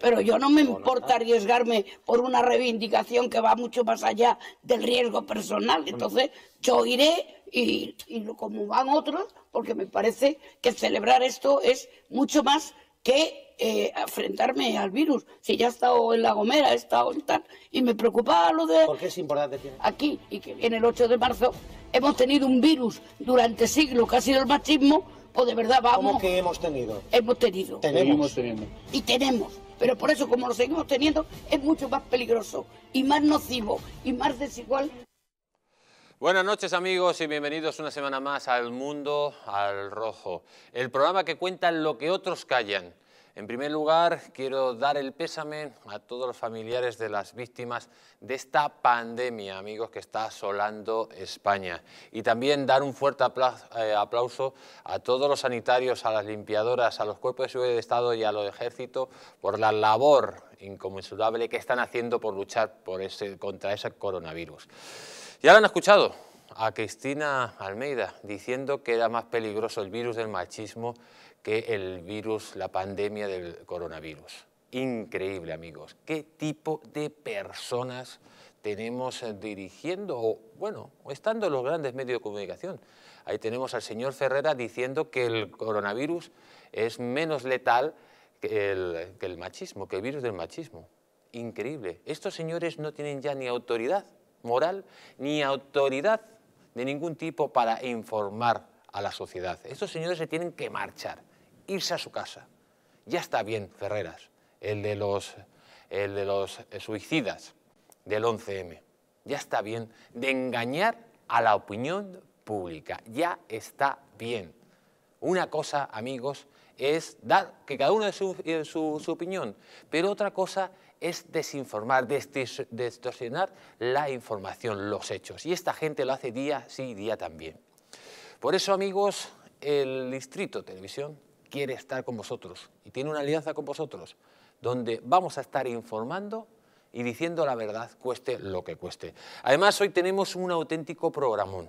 pero yo no me importa arriesgarme por una reivindicación que va mucho más allá del riesgo personal. Entonces, yo iré y, como van otros, porque me parece que celebrar esto es mucho más que eh, enfrentarme al virus. Si ya he estado en La Gomera, he estado en tal, y me preocupaba lo de... porque es importante? Aquí, y que en el 8 de marzo hemos tenido un virus durante siglos que ha sido el machismo, ¿O pues de verdad vamos... ¿Cómo que hemos tenido? Hemos tenido. Tenemos. Y tenemos. Pero por eso, como lo seguimos teniendo, es mucho más peligroso y más nocivo y más desigual. Buenas noches amigos y bienvenidos una semana más al Mundo al Rojo, el programa que cuenta lo que otros callan. En primer lugar, quiero dar el pésame a todos los familiares de las víctimas de esta pandemia, amigos, que está asolando España. Y también dar un fuerte eh, aplauso a todos los sanitarios, a las limpiadoras, a los cuerpos de seguridad de Estado y a los ejércitos por la labor inconmensurable que están haciendo por luchar contra ese coronavirus. Ya lo han escuchado a Cristina Almeida diciendo que era más peligroso el virus del machismo que el virus, la pandemia del coronavirus. Increíble, amigos. ¿Qué tipo de personas tenemos eh, dirigiendo, o bueno, estando en los grandes medios de comunicación? Ahí tenemos al señor Ferrera diciendo que el coronavirus es menos letal que el, que el machismo, que el virus del machismo. Increíble. Estos señores no tienen ya ni autoridad moral, ni autoridad de ningún tipo para informar a la sociedad. Estos señores se tienen que marchar irse a su casa. Ya está bien, Ferreras, el de los, eh, suicidas del 11M. Ya está bien de engañar a la opinión pública. Ya está bien. Una cosa, amigos, es dar que cada uno es eh, su, su, opinión, pero otra cosa es desinformar, distorsionar la información, los hechos. Y esta gente lo hace día sí, día también. Por eso, amigos, el Distrito Televisión quiere estar con vosotros y tiene una alianza con vosotros, donde vamos a estar informando y diciendo la verdad, cueste lo que cueste. Además, hoy tenemos un auténtico programón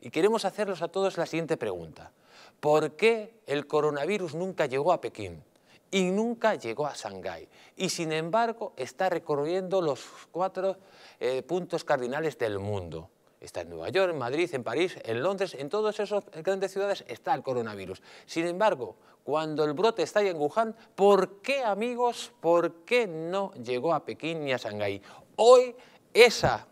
y queremos hacerlos a todos la siguiente pregunta. ¿Por qué el coronavirus nunca llegó a Pekín y nunca llegó a Shanghái? Y sin embargo está recorriendo los cuatro eh, puntos cardinales del mundo. Está en Nueva York, en Madrid, en París, en Londres, en todas esas grandes ciudades está el coronavirus. Sin embargo, cuando el brote está ahí en Wuhan, ¿por qué, amigos, por qué no llegó a Pekín ni a Shanghái? Hoy esa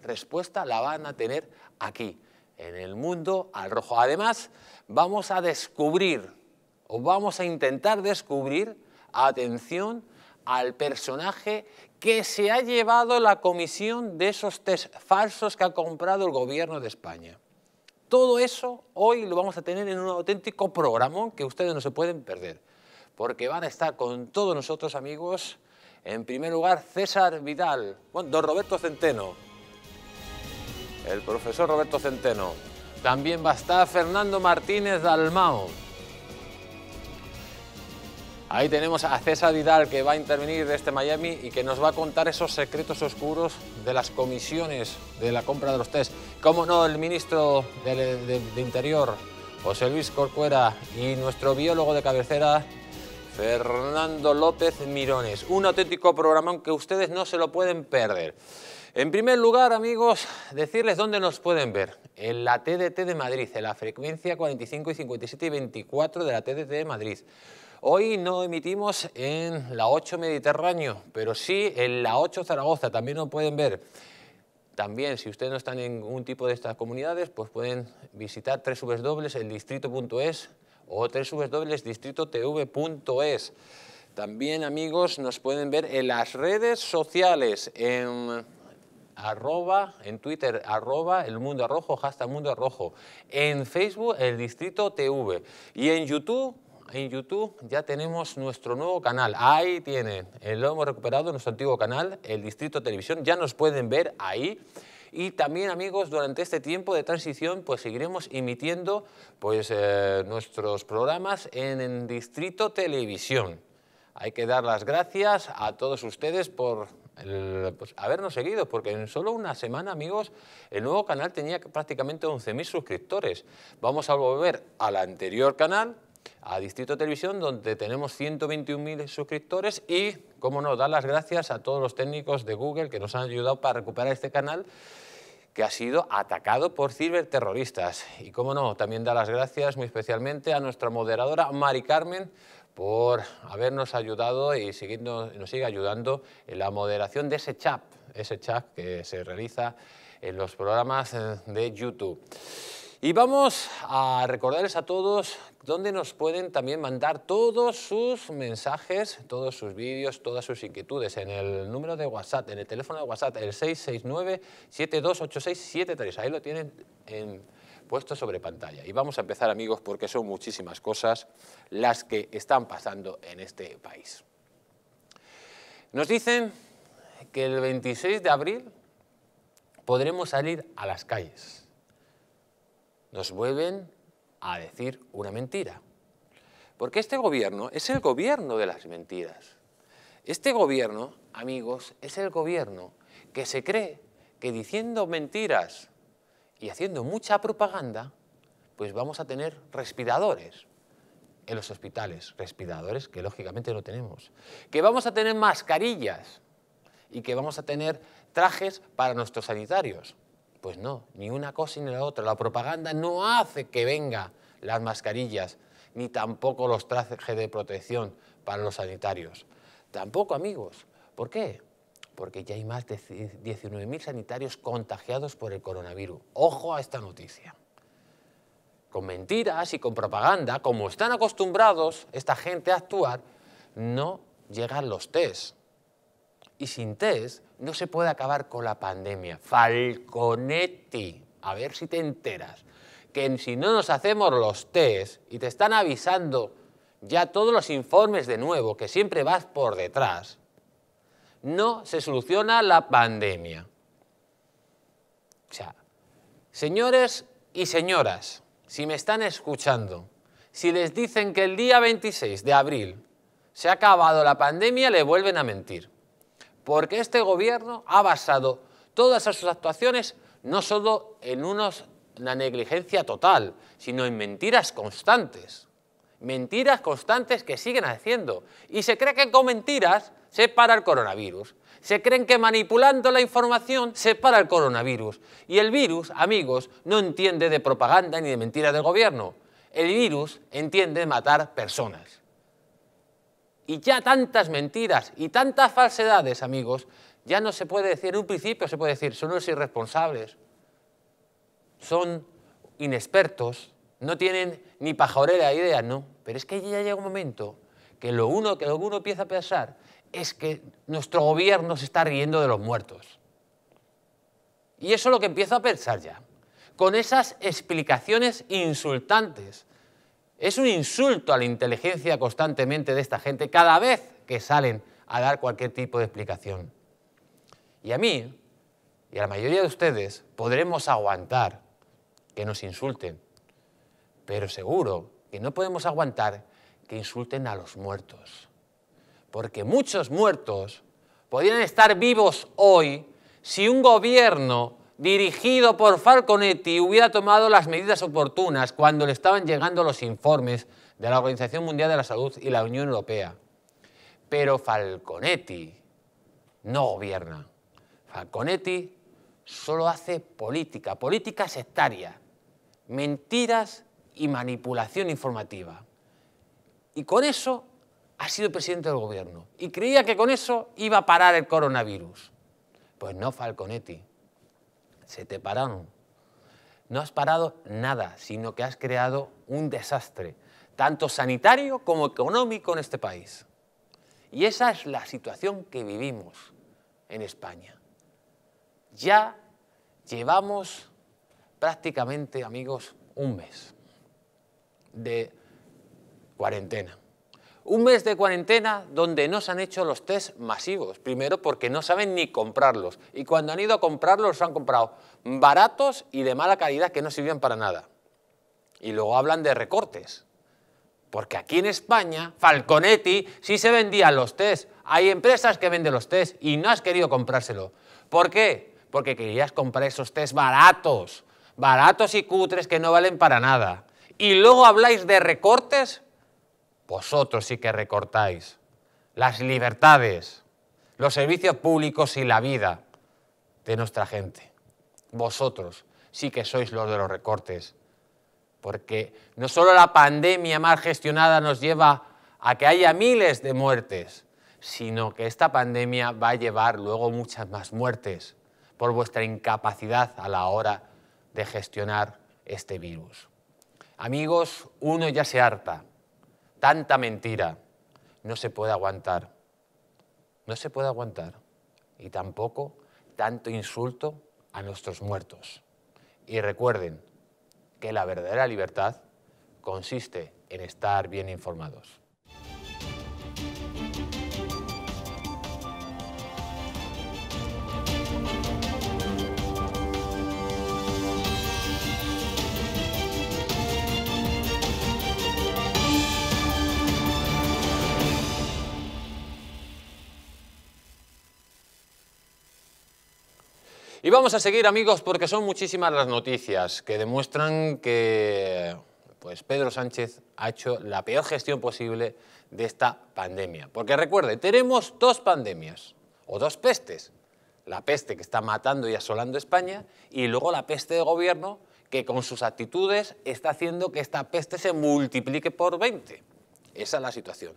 respuesta la van a tener aquí, en el mundo al rojo. Además, vamos a descubrir, o vamos a intentar descubrir, atención, al personaje que se ha llevado la comisión de esos test falsos que ha comprado el gobierno de España. Todo eso hoy lo vamos a tener en un auténtico programa... que ustedes no se pueden perder, porque van a estar con todos nosotros, amigos, en primer lugar César Vidal, bueno, don Roberto Centeno, el profesor Roberto Centeno. También va a estar Fernando Martínez Dalmao, Ahí tenemos a César Vidal que va a intervenir desde Miami y que nos va a contar esos secretos oscuros de las comisiones de la compra de los test. Cómo no, el ministro de, Interior, José Luis Corcuera, y nuestro biólogo de cabecera, Fernando López Mirones. Un auténtico programa que ustedes no se lo pueden perder. En primer lugar, amigos, decirles dónde nos pueden ver. En la TDT de Madrid, en la frecuencia 45 y 57 y 24 de la TDT de Madrid Hoy no emitimos en la 8 Mediterráneo, pero sí en la 8 Zaragoza, también lo pueden ver. También, si ustedes no están en ningún tipo de estas comunidades, pues pueden visitar www.eldistrito.es o www.distritotv.es. También, amigos, nos pueden ver en las redes sociales, en en Twitter, arroba, el mundo hashtag mundo en Facebook, el distrito TV, y en YouTube, en YouTube ya tenemos nuestro nuevo canal. Ahí tienen, eh, lo hemos recuperado, nuestro antiguo canal, el Distrito Televisión. Ya nos pueden ver ahí. Y también, amigos, durante este tiempo de transición, pues seguiremos emitiendo pues, eh, nuestros programas en, el Distrito Televisión. Hay que dar las gracias a todos ustedes por pues, habernos seguido, porque en solo una semana, amigos, el nuevo canal tenía prácticamente 11.000 suscriptores. Vamos a volver al anterior canal, a Distrito Televisión, donde tenemos 121.000 suscriptores y, como no, dar las gracias a todos los técnicos de Google que nos han ayudado para recuperar este canal que ha sido atacado por ciberterroristas. Y, como no, también dar las gracias muy especialmente a nuestra moderadora Mari Carmen por habernos ayudado y seguirnos, nos sigue ayudando en la moderación de ese chat, ese chat que se realiza en los programas eh, de YouTube. Y vamos a recordarles a todos dónde nos pueden también mandar todos sus mensajes, todos sus vídeos, todas sus inquietudes en el número de WhatsApp, en el teléfono de WhatsApp, el 669-728673. Ahí lo tienen puesto sobre pantalla. Y vamos a empezar, amigos, porque son muchísimas cosas las que están pasando en este país. Nos dicen que el 26 de abril podremos salir a las calles nos vuelven a decir una mentira. Porque este gobierno es el gobierno de las mentiras. Este gobierno, amigos, es el gobierno que se cree que diciendo mentiras y haciendo mucha propaganda, pues vamos a tener respiradores en los hospitales, respiradores que lógicamente no tenemos, que vamos a tener mascarillas y que vamos a tener trajes para nuestros sanitarios. Pues no, ni una cosa ni la otra. La propaganda no hace que vengan las mascarillas, ni tampoco los trajes de protección para los sanitarios. Tampoco, amigos. ¿Por qué? Porque ya hay más de 19.000 sanitarios contagiados por el coronavirus. Ojo a esta noticia. Con mentiras y con propaganda, como están acostumbrados esta gente a actuar, no llegan los test. Y sin test, no se puede acabar con la pandemia. Falconetti, a ver si te enteras, que si no nos hacemos los test y te están avisando ya todos los informes de nuevo, que siempre vas por detrás, no se soluciona la pandemia. O sea, señores y señoras, si me están escuchando, si les dicen que el día 26 de abril se ha acabado la pandemia, le vuelven a mentir. Porque este gobierno ha basado todas sus actuaciones no solo en una negligencia total, sino en mentiras constantes. Mentiras constantes que siguen haciendo. Y se cree que con mentiras se para el coronavirus. Se cree que manipulando la información se para el coronavirus. Y el virus, amigos, no entiende de propaganda ni de mentiras del gobierno. El virus entiende matar personas. Y ya tantas mentiras y tantas falsedades, amigos, ya no se puede decir, en un principio se puede decir, son unos irresponsables, son inexpertos, no tienen ni pajorera idea, ¿no? Pero es que ya llega un momento que lo uno que uno empieza a pensar es que nuestro gobierno se está riendo de los muertos. Y eso es lo que empiezo a pensar ya, con esas explicaciones insultantes es un insulto a la inteligencia constantemente de esta gente cada vez que salen a dar cualquier tipo de explicación. Y a mí, y a la mayoría de ustedes, podremos aguantar que nos insulten, pero seguro que no podemos aguantar que insulten a los muertos. Porque muchos muertos podrían estar vivos hoy si un gobierno dirigido por Falconetti, hubiera tomado las medidas oportunas cuando le estaban llegando los informes de la Organización Mundial de la Salud y la Unión Europea. Pero Falconetti no gobierna. Falconetti solo hace política, política sectaria, mentiras y manipulación informativa. Y con eso ha sido presidente del gobierno y creía que con eso iba a parar el coronavirus. Pues no, Falconetti se te pararon. No has parado nada, sino que has creado un desastre, tanto sanitario como económico en este país. Y esa es la situación que vivimos en España. Ya llevamos prácticamente, amigos, un mes de cuarentena. Un mes de cuarentena donde no se han hecho los test masivos. Primero porque no saben ni comprarlos. Y cuando han ido a comprarlos los han comprado baratos y de mala calidad que no sirvían para nada. Y luego hablan de recortes. Porque aquí en España, Falconetti, sí se vendían los test. Hay empresas que venden los test y no has querido comprárselo. ¿Por qué? Porque querías comprar esos test baratos. Baratos y cutres que no valen para nada. Y luego habláis de recortes vosotros sí que recortáis las libertades, los servicios públicos y la vida de nuestra gente. Vosotros sí que sois los de los recortes, porque no solo la pandemia mal gestionada nos lleva a que haya miles de muertes, sino que esta pandemia va a llevar luego muchas más muertes por vuestra incapacidad a la hora de gestionar este virus. Amigos, uno ya se harta, tanta mentira. No se puede aguantar. No se puede aguantar. Y tampoco tanto insulto a nuestros muertos. Y recuerden que la verdadera libertad consiste en estar bien informados. vamos a seguir, amigos, porque son muchísimas las noticias que demuestran que pues Pedro Sánchez ha hecho la peor gestión posible de esta pandemia. Porque recuerde, tenemos dos pandemias, o dos pestes. La peste que está matando y asolando España, y luego la peste de gobierno, que con sus actitudes está haciendo que esta peste se multiplique por 20. Esa es la situación.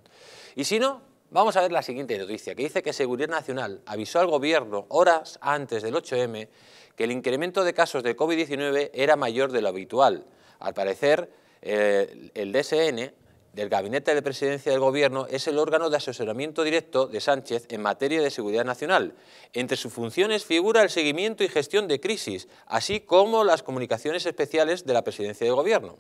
Y si no, Vamos a ver la siguiente noticia, que dice que Seguridad Nacional avisó al Gobierno horas antes del 8M que el incremento de casos de COVID-19 era mayor de lo habitual. Al parecer, eh, el DSN, del Gabinete de Presidencia del Gobierno es el órgano de asesoramiento directo de Sánchez en materia de seguridad nacional. Entre sus funciones figura el seguimiento y gestión de crisis, así como las comunicaciones especiales de la Presidencia del Gobierno.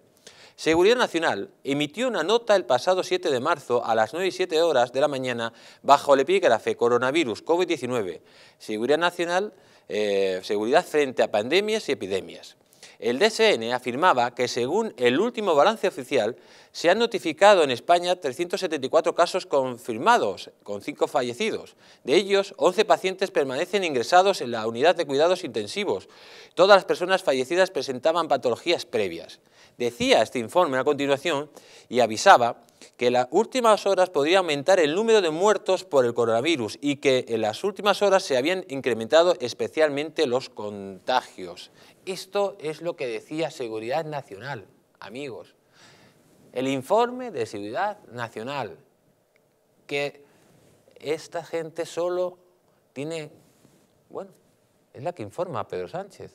Seguridad Nacional emitió una nota el pasado 7 de marzo a las 9 y 7 horas de la mañana bajo el epígrafe Coronavirus COVID-19. Seguridad Nacional, eh, seguridad frente a pandemias y epidemias. El DSN afirmaba que según el último balance oficial se han notificado en España 374 casos confirmados, con 5 fallecidos. De ellos, 11 pacientes permanecen ingresados en la unidad de cuidados intensivos. Todas las personas fallecidas presentaban patologías previas. Decía este informe a continuación y avisaba que en las últimas horas podría aumentar el número de muertos por el coronavirus y que en las últimas horas se habían incrementado especialmente los contagios. Esto es lo que decía Seguridad Nacional, amigos. El informe de Seguridad Nacional, que esta gente solo tiene, bueno, es la que informa a Pedro Sánchez.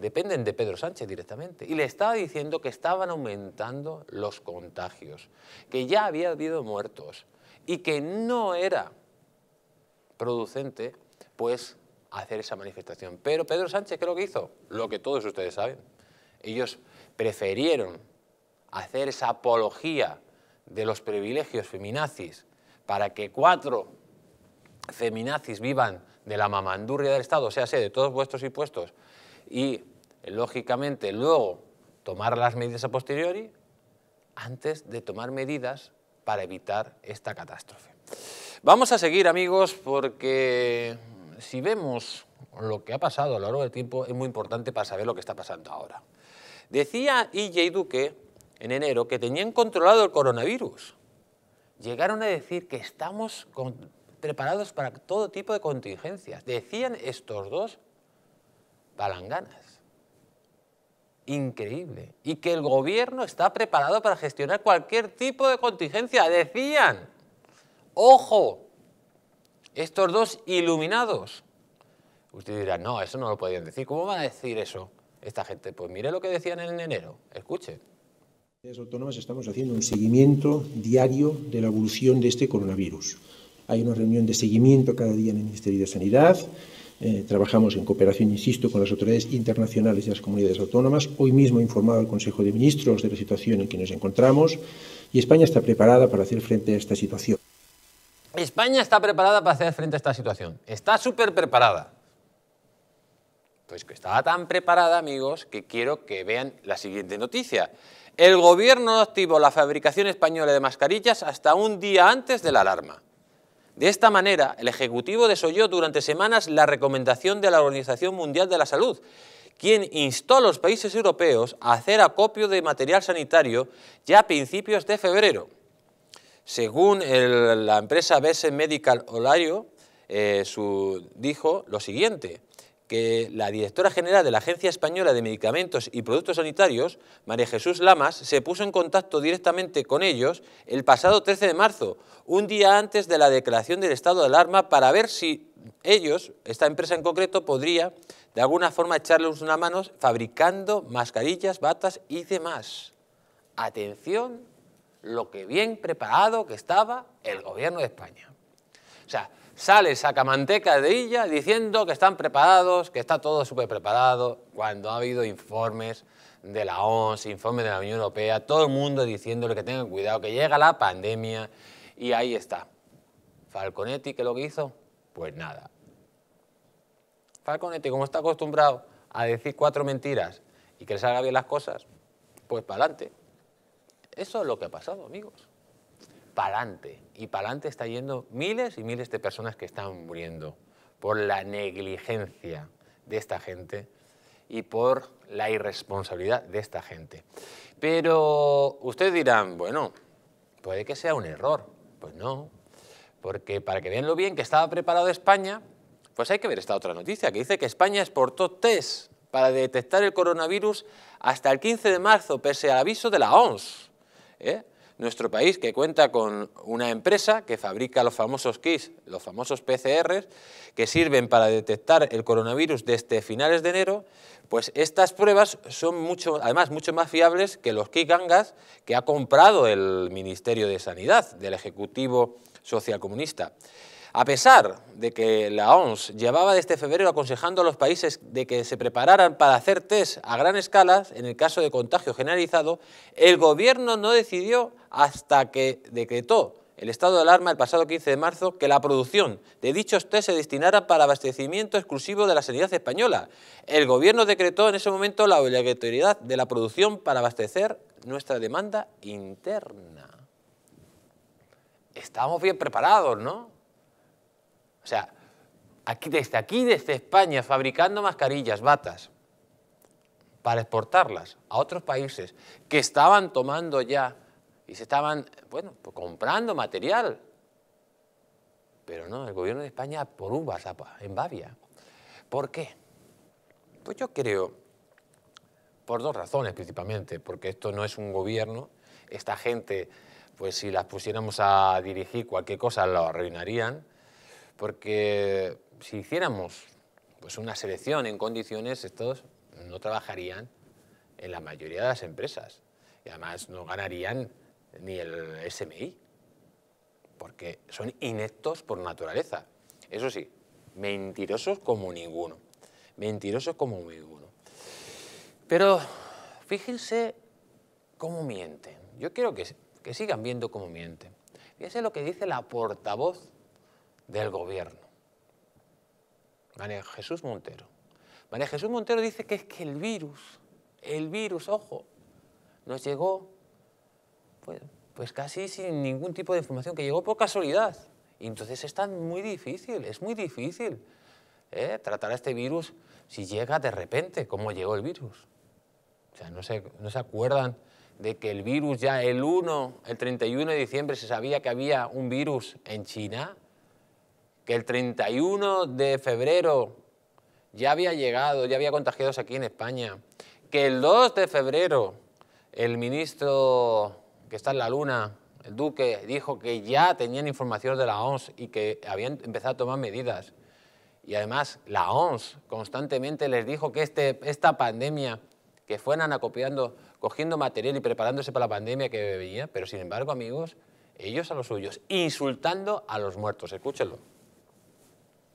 Dependen de Pedro Sánchez directamente. Y le estaba diciendo que estaban aumentando los contagios, que ya había habido muertos y que no era producente, pues hacer esa manifestación. Pero Pedro Sánchez, ¿qué lo que hizo? Lo que todos ustedes saben. Ellos prefirieron hacer esa apología de los privilegios feminazis para que cuatro feminazis vivan de la mamandurria del Estado, o sea, de todos vuestros impuestos, y lógicamente luego tomar las medidas a posteriori antes de tomar medidas para evitar esta catástrofe. Vamos a seguir amigos porque si vemos lo que ha pasado a lo largo del tiempo, es muy importante para saber lo que está pasando ahora. Decía IJ e Duque en enero que tenían controlado el coronavirus. Llegaron a decir que estamos preparados para todo tipo de contingencias. Decían estos dos balanganas. Increíble. Y que el gobierno está preparado para gestionar cualquier tipo de contingencia. Decían, ojo, estos dos iluminados. Usted dirá, no, eso no lo podían decir. ¿Cómo van a decir eso esta gente? Pues mire lo que decían en enero. Escuche. Las autónomas estamos haciendo un seguimiento diario de la evolución de este coronavirus. Hay una reunión de seguimiento cada día en el Ministerio de Sanidad. Eh, trabajamos en cooperación, insisto, con las autoridades internacionales y las comunidades autónomas. Hoy mismo he informado al Consejo de Ministros de la situación en que nos encontramos y España está preparada para hacer frente a esta situación. España está preparada para hacer frente a esta situación. Está súper preparada. Pues que estaba tan preparada, amigos, que quiero que vean la siguiente noticia. El gobierno activó la fabricación española de mascarillas hasta un día antes de la alarma. De esta manera, el Ejecutivo desoyó durante semanas la recomendación de la Organización Mundial de la Salud, quien instó a los países europeos a hacer acopio de material sanitario ya a principios de febrero. Según la empresa BS Medical Olario, eh, su, dijo lo siguiente, que la directora general de la Agencia Española de Medicamentos y Productos Sanitarios, María Jesús Lamas, se puso en contacto directamente con ellos el pasado 13 de marzo, un día antes de la declaración del estado de alarma, para ver si ellos, esta empresa en concreto, podría de alguna forma echarles una mano fabricando mascarillas, batas y demás. Atención lo que bien preparado que estaba el gobierno de España. O sea, sale Sacamanteca de ella diciendo que están preparados, que está todo súper preparado, cuando ha habido informes de la ONS, informes de la Unión Europea, todo el mundo diciéndole que tengan cuidado, que llega la pandemia y ahí está. Falconetti, ¿qué es lo que hizo? Pues nada. Falconetti, como está acostumbrado a decir cuatro mentiras y que le salgan bien las cosas, pues para adelante. Eso es lo que ha pasado, amigos. Para adelante. Y para adelante está yendo miles y miles de personas que están muriendo por la negligencia de esta gente y por la irresponsabilidad de esta gente. Pero ustedes dirán, bueno, puede que sea un error. Pues no, porque para que vean lo bien que estaba preparado España, pues hay que ver esta otra noticia que dice que España exportó test para detectar el coronavirus hasta el 15 de marzo, pese al aviso de la OMS. ¿eh? Nuestro país que cuenta con una empresa que fabrica los famosos kits, los famosos PCRs, que sirven para detectar el coronavirus desde finales de enero, pues estas pruebas son mucho, además mucho más fiables que los kits gangas que ha comprado el Ministerio de Sanidad del Ejecutivo Socialcomunista. A pesar de que la OMS llevaba desde febrero aconsejando a los países de que se prepararan para hacer test a gran escala en el caso de contagio generalizado, el gobierno no decidió hasta que decretó el estado de alarma el pasado 15 de marzo que la producción de dichos test se destinara para abastecimiento exclusivo de la sanidad española. El gobierno decretó en ese momento la obligatoriedad de la producción para abastecer nuestra demanda interna. Estamos bien preparados, ¿no? o sea, aquí, desde aquí, desde España, fabricando mascarillas, batas, para exportarlas a otros países que estaban tomando ya y se estaban, bueno, pues comprando material. Pero no, el gobierno de España por un uvas en Bavia. ¿Por qué? Pues yo creo, por dos razones principalmente, porque esto no es un gobierno, esta gente, pues si las pusiéramos a dirigir cualquier cosa lo arruinarían, porque si hiciéramos pues, una selección en condiciones, estos no trabajarían en la mayoría de las empresas. Y además no ganarían ni el SMI, porque son ineptos por naturaleza. Eso sí, mentirosos como ninguno. Mentirosos como ninguno. Pero fíjense cómo mienten. Yo quiero que, que sigan viendo cómo mienten. Fíjense lo que dice la portavoz del gobierno. María Jesús Montero. María Jesús Montero dice que es que el virus, el virus, ojo, nos llegó pues, pues casi sin ningún tipo de información, que llegó por casualidad. Y entonces está muy difícil, es muy difícil ¿eh? tratar a este virus si llega de repente, como llegó el virus. O sea, no se, no se acuerdan de que el virus ya el 1, el 31 de diciembre se sabía que había un virus en China que el 31 de febrero ya había llegado, ya había contagiados aquí en España, que el 2 de febrero el ministro que está en la luna, el duque, dijo que ya tenían información de la OMS y que habían empezado a tomar medidas. Y además la OMS constantemente les dijo que este, esta pandemia, que fueran acopiando, cogiendo material y preparándose para la pandemia que venía, pero sin embargo, amigos, ellos a los suyos, insultando a los muertos. Escúchenlo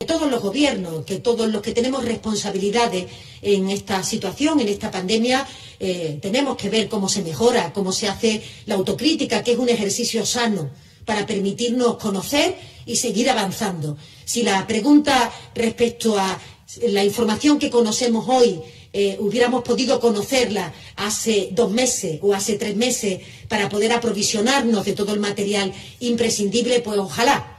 todos los gobiernos, que todos los que tenemos responsabilidades en esta situación, en esta pandemia, eh, tenemos que ver cómo se mejora, cómo se hace la autocrítica, que es un ejercicio sano para permitirnos conocer y seguir avanzando. Si la pregunta respecto a la información que conocemos hoy eh, hubiéramos podido conocerla hace dos meses o hace tres meses para poder aprovisionarnos de todo el material imprescindible, pues ojalá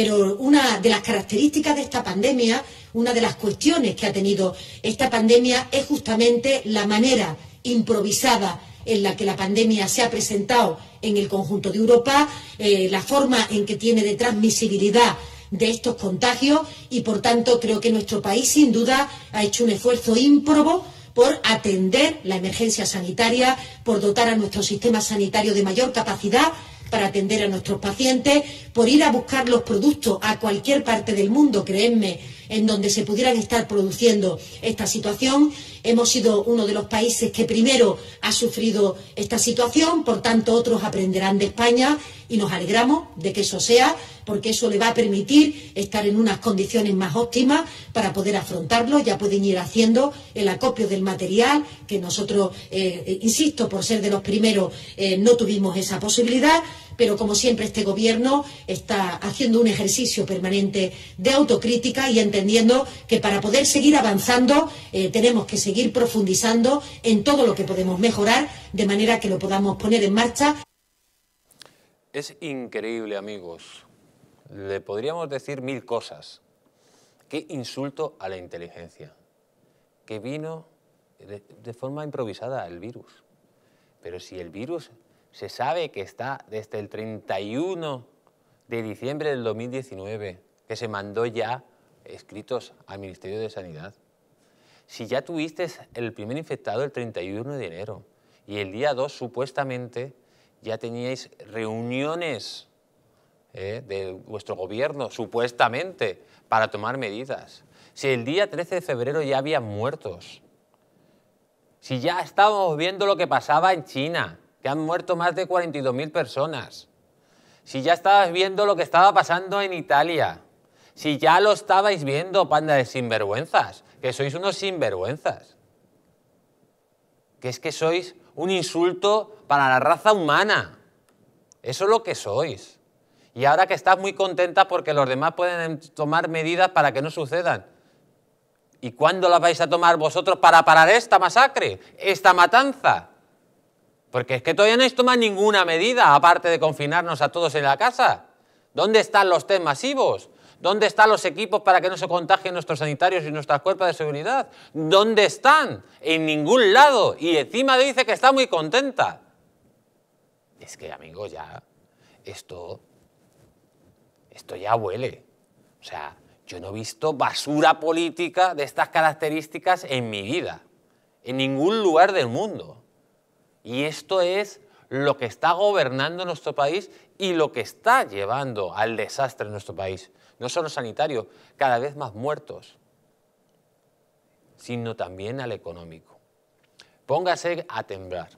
pero una de las características de esta pandemia, una de las cuestiones que ha tenido esta pandemia es justamente la manera improvisada en la que la pandemia se ha presentado en el conjunto de Europa, eh, la forma en que tiene de transmisibilidad de estos contagios y, por tanto, creo que nuestro país, sin duda, ha hecho un esfuerzo ímprobo por atender la emergencia sanitaria, por dotar a nuestro sistema sanitario de mayor capacidad para atender a nuestros pacientes, por ir a buscar los productos a cualquier parte del mundo, creedme, en donde se pudieran estar produciendo esta situación. Hemos sido uno de los países que primero ha sufrido esta situación, por tanto otros aprenderán de España y nos alegramos de que eso sea porque eso le va a permitir estar en unas condiciones más óptimas para poder afrontarlo. Ya pueden ir haciendo el acopio del material, que nosotros, eh, insisto, por ser de los primeros, eh, no tuvimos esa posibilidad, pero como siempre este Gobierno está haciendo un ejercicio permanente de autocrítica y entendiendo que para poder seguir avanzando eh, tenemos que seguir profundizando en todo lo que podemos mejorar, de manera que lo podamos poner en marcha. Es increíble, amigos, le podríamos decir mil cosas. Qué insulto a la inteligencia, que vino de, forma improvisada el virus. Pero si el virus se sabe que está desde el 31 de diciembre del 2019, que se mandó ya escritos al Ministerio de Sanidad. Si ya tuviste el primer infectado el 31 de enero y el día 2 supuestamente ya teníais reuniones ¿eh? de vuestro gobierno, supuestamente, para tomar medidas. Si el día 13 de febrero ya había muertos, si ya estábamos viendo lo que pasaba en China, que han muerto más de 42.000 personas, si ya estabas viendo lo que estaba pasando en Italia, si ya lo estabais viendo, panda de sinvergüenzas, que sois unos sinvergüenzas, que es que sois un insulto para la raza humana, eso es lo que sois. Y ahora que estás muy contenta porque los demás pueden em, tomar medidas para que no sucedan. ¿Y cuándo las vais a tomar vosotros para parar esta masacre, esta matanza? Porque es que todavía no habéis tomado ninguna medida, aparte de confinarnos a todos en la casa. ¿Dónde están los test masivos? ¿Dónde están los equipos para que no se contagien nuestros sanitarios y nuestras cuerpos de seguridad? ¿Dónde están? En ningún lado. Y encima dice que está muy contenta. Es que, amigo, ya esto esto ya huele. O sea, yo no he visto basura política de estas características en mi vida, en ningún lugar del mundo. Y esto es lo que está gobernando nuestro país y lo que está llevando al desastre en nuestro país. No solo sanitario, cada vez más muertos, sino también al económico. Póngase a temblar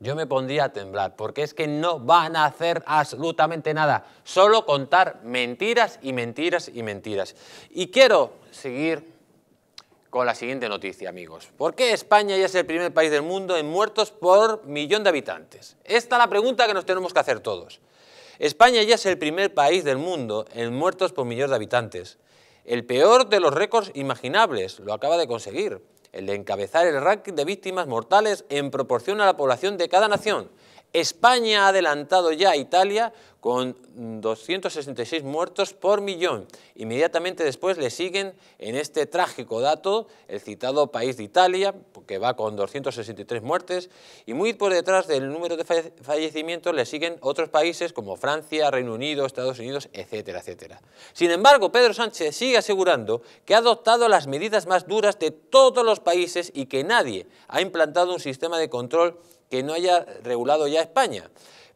yo me pondría a temblar, porque es que no van a hacer absolutamente nada, solo contar mentiras y mentiras y mentiras. Y quiero seguir con la siguiente noticia, amigos. ¿Por qué España ya es el primer país del mundo en muertos por millón de habitantes? Esta es la pregunta que nos tenemos que hacer todos. España ya es el primer país del mundo en muertos por millón de habitantes. El peor de los récords imaginables, lo acaba de conseguir el encabezar el ranking de víctimas mortales en proporción a la población de cada nación España ha adelantado ya a Italia con 266 muertos por millón. Inmediatamente después le siguen en este trágico dato el citado país de Italia, que va con 263 muertes, y muy por detrás del número de fallecimientos le siguen otros países como Francia, Reino Unido, Estados Unidos, etcétera, etcétera. Sin embargo, Pedro Sánchez sigue asegurando que ha adoptado las medidas más duras de todos los países y que nadie ha implantado un sistema de control que no haya regulado ya España.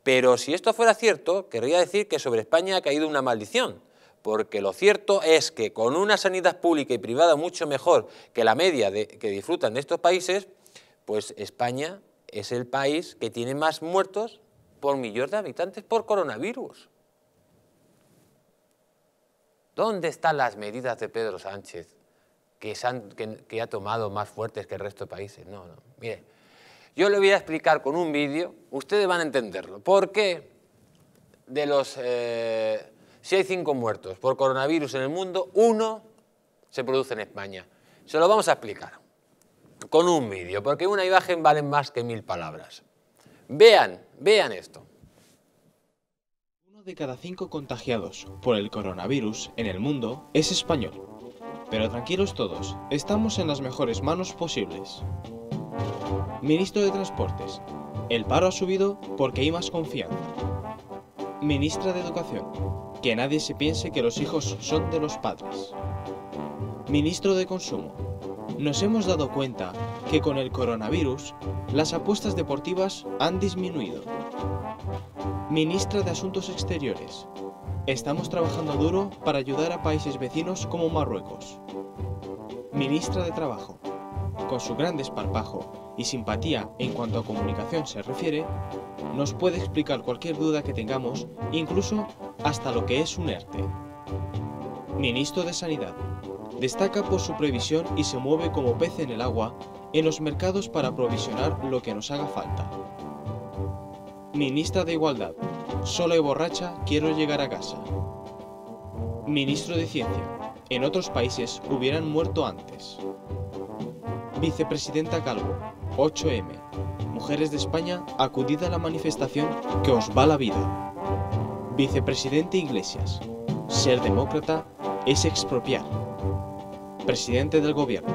Pero si esto fuera cierto, querría decir que sobre España ha caído una maldición, porque lo cierto es que con una sanidad pública y privada mucho mejor que la media que disfrutan de estos países, pues España es el país que tiene más muertos por millón de habitantes por coronavirus. ¿Dónde están las medidas de Pedro Sánchez que, que ha tomado más fuertes que el resto de países? No, no, mire, yo lo voy a explicar con un vídeo, ustedes van a entenderlo. porque de los... Eh, si hay cinco muertos por coronavirus en el mundo, uno se produce en España? Se lo vamos a explicar con un vídeo, porque una imagen vale más que mil palabras. Vean, vean esto. Uno de cada cinco contagiados por el coronavirus en el mundo es español. Pero tranquilos todos, estamos en las mejores manos posibles. Ministro de Transportes. El paro ha subido porque hay más confianza. Ministra de Educación. Que nadie se piense que los hijos son de los padres. Ministro de Consumo. Nos hemos dado cuenta que con el coronavirus las apuestas deportivas han disminuido. Ministra de Asuntos Exteriores. Estamos trabajando duro para ayudar a países vecinos como Marruecos. Ministra de Trabajo con su gran desparpajo y simpatía en cuanto a comunicación se refiere, nos puede explicar cualquier duda que tengamos, incluso hasta lo que es un ERTE. Ministro de Sanidad. Destaca por su previsión y se mueve como pez en el agua en los mercados para provisionar lo que nos haga falta. Ministra de Igualdad. Sola y borracha quiero llegar a casa. Ministro de Ciencia. En otros países hubieran muerto antes. Vicepresidenta Calvo, 8M. Mujeres de España, acudid a la manifestación que os va la vida. Vicepresidente Iglesias, ser demócrata es expropiar. Presidente del Gobierno,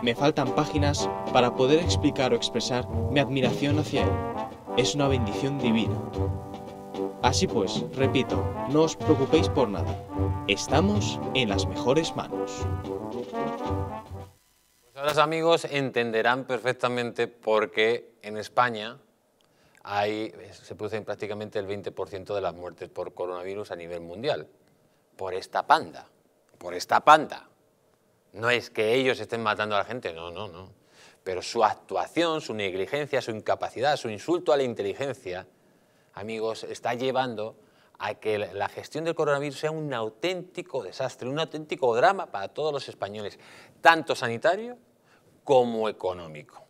me faltan páginas para poder explicar o expresar mi admiración hacia él. Es una bendición divina. Así pues, repito, no os preocupéis por nada. Estamos en las mejores manos. Los amigos, entenderán perfectamente por qué en España hay, se producen prácticamente el 20% de las muertes por coronavirus a nivel mundial. Por esta panda, por esta panda. No es que ellos estén matando a la gente, no, no, no. Pero su actuación, su negligencia, su incapacidad, su insulto a la inteligencia, amigos, está llevando a que la gestión del coronavirus sea un auténtico desastre, un auténtico drama para todos los españoles, tanto sanitario como económico.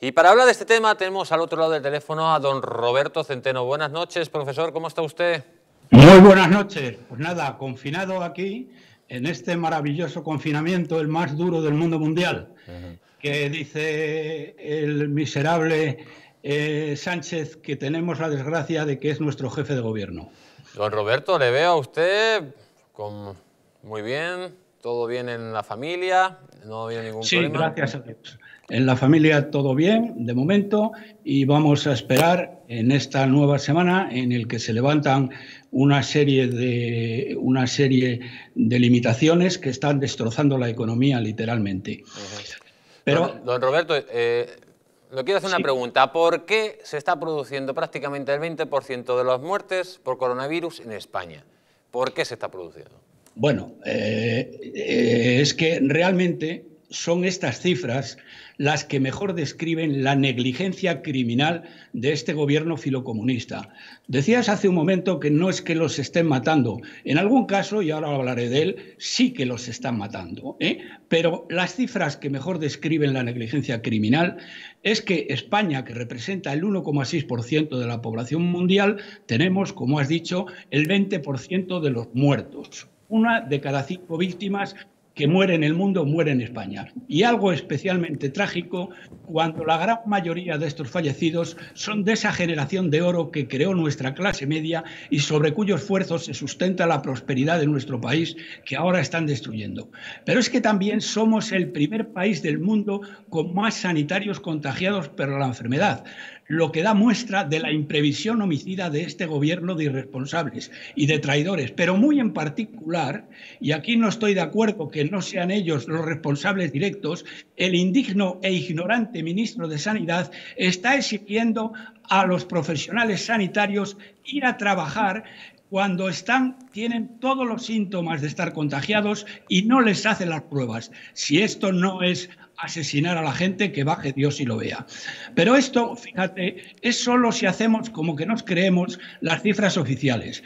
Y para hablar de este tema tenemos al otro lado del teléfono a don Roberto Centeno. Buenas noches, profesor, ¿cómo está usted? Muy buenas noches. Pues nada, confinado aquí, en este maravilloso confinamiento, el más duro del mundo mundial, que dice el miserable eh, Sánchez que tenemos la desgracia de que es nuestro jefe de gobierno. Don Roberto, le veo a usted muy bien, ¿Todo bien en la familia? ¿No había ningún problema? Sí, gracias a Dios. En la familia todo bien, de momento, y vamos a esperar en esta nueva semana en el que se levantan una serie de, una serie de limitaciones que están destrozando la economía literalmente. Pero, don, Roberto, lo eh, le quiero hacer una pregunta. ¿Por qué se está produciendo prácticamente el 20% de las muertes por coronavirus en España? ¿Por qué se está produciendo? Bueno, eh, es que realmente son estas cifras las que mejor describen la negligencia criminal de este gobierno filocomunista. Decías hace un momento que no es que los estén matando. En algún caso, y ahora hablaré de él, sí que los están matando. ¿eh? Pero las cifras que mejor describen la negligencia criminal es que España, que representa el 1,6% de la población mundial, tenemos, como has dicho, el 20% de los muertos. Una de cada cinco víctimas que muere en el mundo muere en España. Y algo especialmente trágico cuando la gran mayoría de estos fallecidos son de esa generación de oro que creó nuestra clase media y sobre cuyo esfuerzo se sustenta la prosperidad de nuestro país que ahora están destruyendo. Pero es que también somos el primer país del mundo con más sanitarios contagiados por la enfermedad lo que da muestra de la imprevisión homicida de este gobierno de irresponsables y de traidores, pero muy en particular, y aquí no estoy de acuerdo que no sean ellos los responsables directos, el indigno e ignorante ministro de Sanidad está exigiendo a los profesionales sanitarios ir a trabajar cuando están, tienen todos los síntomas de estar contagiados y no les hacen las pruebas. Si esto no es asesinar a la gente, que baje Dios y lo vea. Pero esto, fíjate, es solo si hacemos como que nos creemos las cifras oficiales,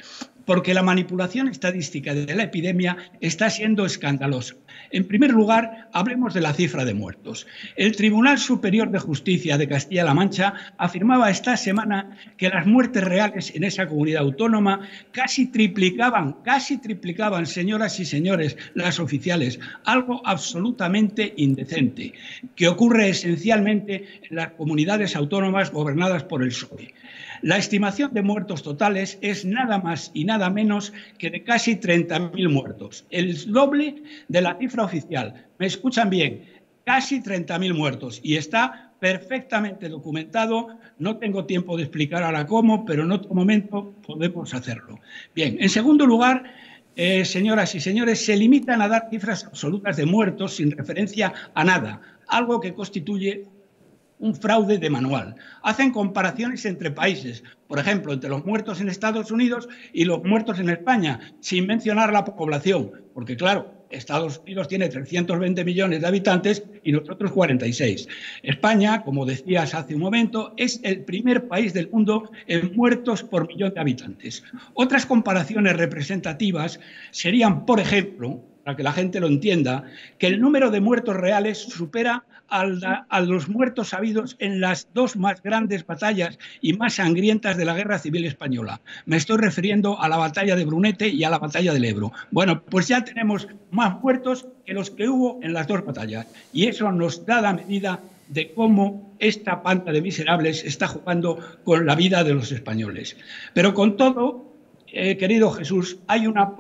porque la manipulación estadística de la epidemia está siendo escandalosa. En primer lugar, hablemos de la cifra de muertos. El Tribunal Superior de Justicia de Castilla-La Mancha afirmaba esta semana que las muertes reales en esa comunidad autónoma casi triplicaban, casi triplicaban, señoras y señores, las oficiales, algo absolutamente indecente, que ocurre esencialmente en las comunidades autónomas gobernadas por el PSOE. La estimación de muertos totales es nada más y nada menos que de casi 30.000 muertos, el doble de la cifra oficial. ¿Me escuchan bien? Casi 30.000 muertos y está perfectamente documentado. No tengo tiempo de explicar ahora cómo, pero en otro momento podemos hacerlo. Bien, en segundo lugar, eh, señoras y señores, se limitan a dar cifras absolutas de muertos sin referencia a nada, algo que constituye un fraude de manual. Hacen comparaciones entre países, por ejemplo, entre los muertos en Estados Unidos y los muertos en España, sin mencionar la población, porque claro, Estados Unidos tiene 320 millones de habitantes y nosotros 46. España, como decías hace un momento, es el primer país del mundo en muertos por millón de habitantes. Otras comparaciones representativas serían, por ejemplo, para que la gente lo entienda, que el número de muertos reales supera a los muertos sabidos en las dos más grandes batallas y más sangrientas de la Guerra Civil Española. Me estoy refiriendo a la batalla de Brunete y a la batalla del Ebro. Bueno, pues ya tenemos más muertos que los que hubo en las dos batallas. Y eso nos da la medida de cómo esta panda de miserables está jugando con la vida de los españoles. Pero con todo, eh, querido Jesús, hay una,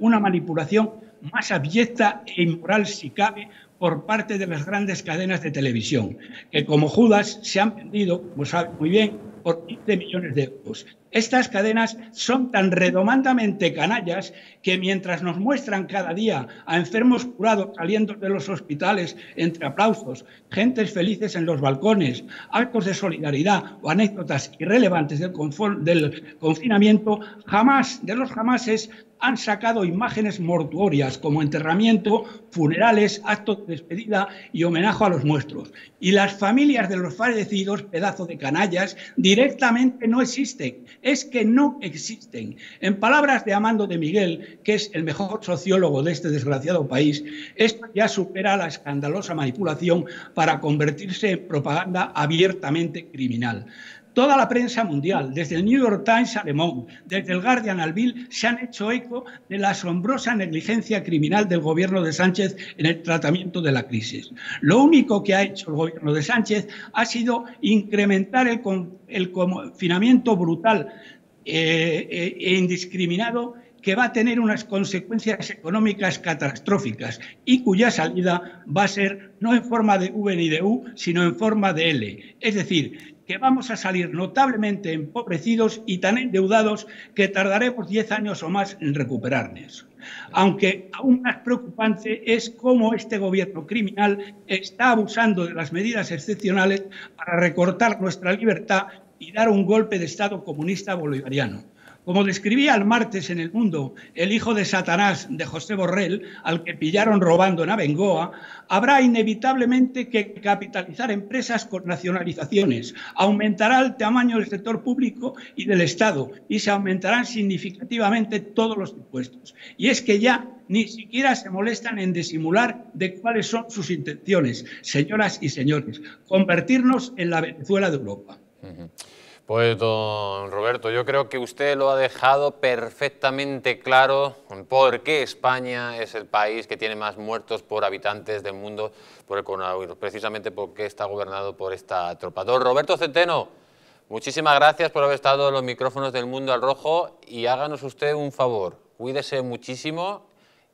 una manipulación más abyecta e inmoral si cabe por parte de las grandes cadenas de televisión, que como Judas se han vendido, como sabe muy bien, por 15 millones de euros. Estas cadenas son tan redomandamente canallas que mientras nos muestran cada día a enfermos curados saliendo de los hospitales entre aplausos, gentes felices en los balcones, actos de solidaridad o anécdotas irrelevantes del, del confinamiento, jamás de los jamases han sacado imágenes mortuorias como enterramiento, funerales, actos de despedida y homenaje a los muestros. Y las familias de los fallecidos, pedazo de canallas, directamente no existen, es que no existen. En palabras de Amando de Miguel, que es el mejor sociólogo de este desgraciado país, esto ya supera la escandalosa manipulación para convertirse en propaganda abiertamente criminal. Toda la prensa mundial, desde el New York Times a Le Monde, desde el Guardian al Bill, se han hecho eco de la asombrosa negligencia criminal del gobierno de Sánchez en el tratamiento de la crisis. Lo único que ha hecho el gobierno de Sánchez ha sido incrementar el, el confinamiento brutal eh, eh, e indiscriminado que va a tener unas consecuencias económicas catastróficas y cuya salida va a ser no en forma de V ni de U, sino en forma de L. Es decir, que vamos a salir notablemente empobrecidos y tan endeudados que tardaremos diez años o más en recuperarnos. Aunque aún más preocupante es cómo este gobierno criminal está abusando de las medidas excepcionales para recortar nuestra libertad y dar un golpe de Estado comunista bolivariano. Como describía el martes en El Mundo el hijo de Satanás de José Borrell, al que pillaron robando en Abengoa, habrá inevitablemente que capitalizar empresas con nacionalizaciones, aumentará el tamaño del sector público y del Estado y se aumentarán significativamente todos los impuestos. Y es que ya ni siquiera se molestan en disimular de cuáles son sus intenciones, señoras y señores, convertirnos en la Venezuela de Europa. Pues don Roberto, yo creo que usted lo ha dejado perfectamente claro por qué España es el país que tiene más muertos por habitantes del mundo por el coronavirus, precisamente porque está gobernado por esta tropa. Don Roberto Centeno, muchísimas gracias por haber estado en los micrófonos del Mundo al Rojo y háganos usted un favor, cuídese muchísimo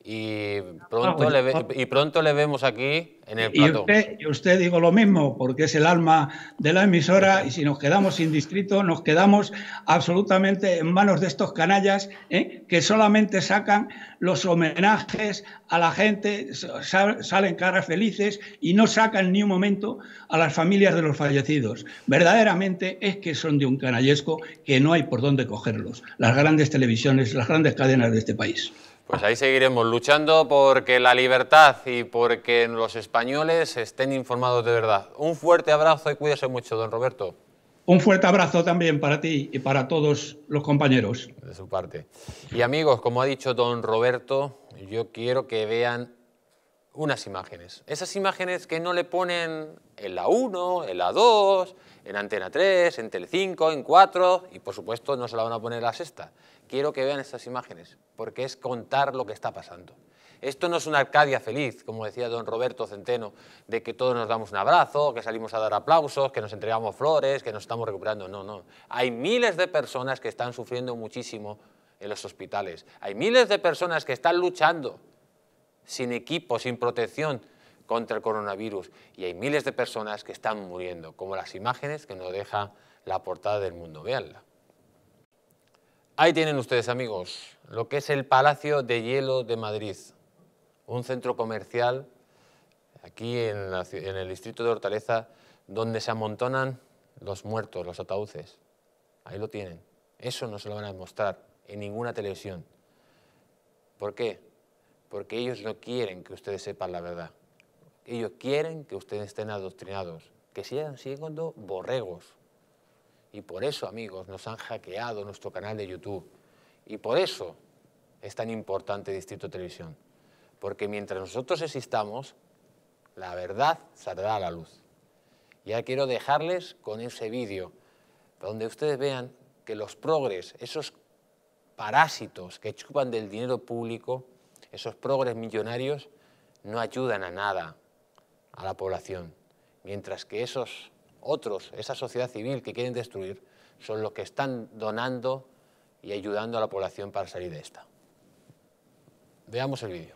y ah, pronto, le ah. pronto le vemos aquí en el plato... Y usted, digo lo mismo, porque es el alma de la emisora y si nos quedamos sin distrito, nos quedamos absolutamente en manos de estos canallas ¿eh? que solamente sacan los homenajes a la gente, salen caras felices y no sacan ni un momento a las familias de los fallecidos. Verdaderamente es que son de un canallesco que no hay por dónde cogerlos, las grandes televisiones, las grandes cadenas de este país. Pues ahí seguiremos luchando porque la libertad y porque los españoles estén informados de verdad. Un fuerte abrazo y cuídese mucho, don Roberto. Un fuerte abrazo también para ti y para todos los compañeros. De su parte. Y amigos, como ha dicho don Roberto, yo quiero que vean unas imágenes. Esas imágenes que no le ponen en la 1, en la 2, en Antena 3, en 5, en 4 y por supuesto no se la van a poner a la sexta. Quiero que vean estas imágenes porque es contar lo que está pasando. Esto no es una Arcadia feliz, como decía don Roberto Centeno, de que todos nos damos un abrazo, que salimos a dar aplausos, que nos entregamos flores, que nos estamos recuperando. No, no. Hay miles de personas que están sufriendo muchísimo en los hospitales. Hay miles de personas que están luchando sin equipo, sin protección, contra el coronavirus y hay miles de personas que están muriendo, como las imágenes que nos deja la portada del mundo. Veanla. Ahí tienen ustedes, amigos, lo que es el Palacio de Hielo de Madrid, un centro comercial aquí en, el distrito de Hortaleza donde se amontonan los muertos, los ataúdes. Ahí lo tienen. Eso no se lo van a mostrar en ninguna televisión. ¿Por qué? Porque ellos no quieren que ustedes sepan la verdad. Ellos quieren que ustedes estén adoctrinados, que sigan siendo borregos. Y por eso, amigos, nos han hackeado nuestro canal de YouTube. Y por eso es tan importante Distrito Televisión. Porque mientras nosotros existamos, la verdad saldrá a la luz. Ya quiero dejarles con ese vídeo, donde ustedes vean que los progres, esos parásitos que chupan del dinero público, esos progres millonarios, no ayudan a nada a la población, mientras que esos otros, esa sociedad civil que quieren destruir, son los que están donando y ayudando a la población para salir de esta. Veamos el vídeo.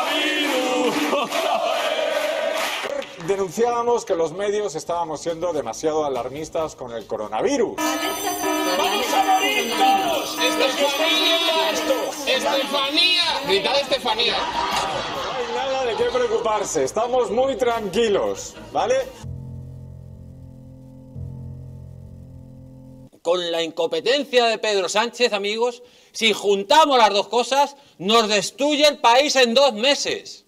denunciábamos que los medios estábamos siendo demasiado alarmistas con el coronavirus. ¡Vamos a morir todos! ¡Estefanía! ¡Estefanía! Gritad Estefanía. No hay nada de qué preocuparse, estamos muy tranquilos, ¿vale? Con la incompetencia de Pedro Sánchez, amigos, si juntamos las dos cosas, nos destruye el país en dos meses.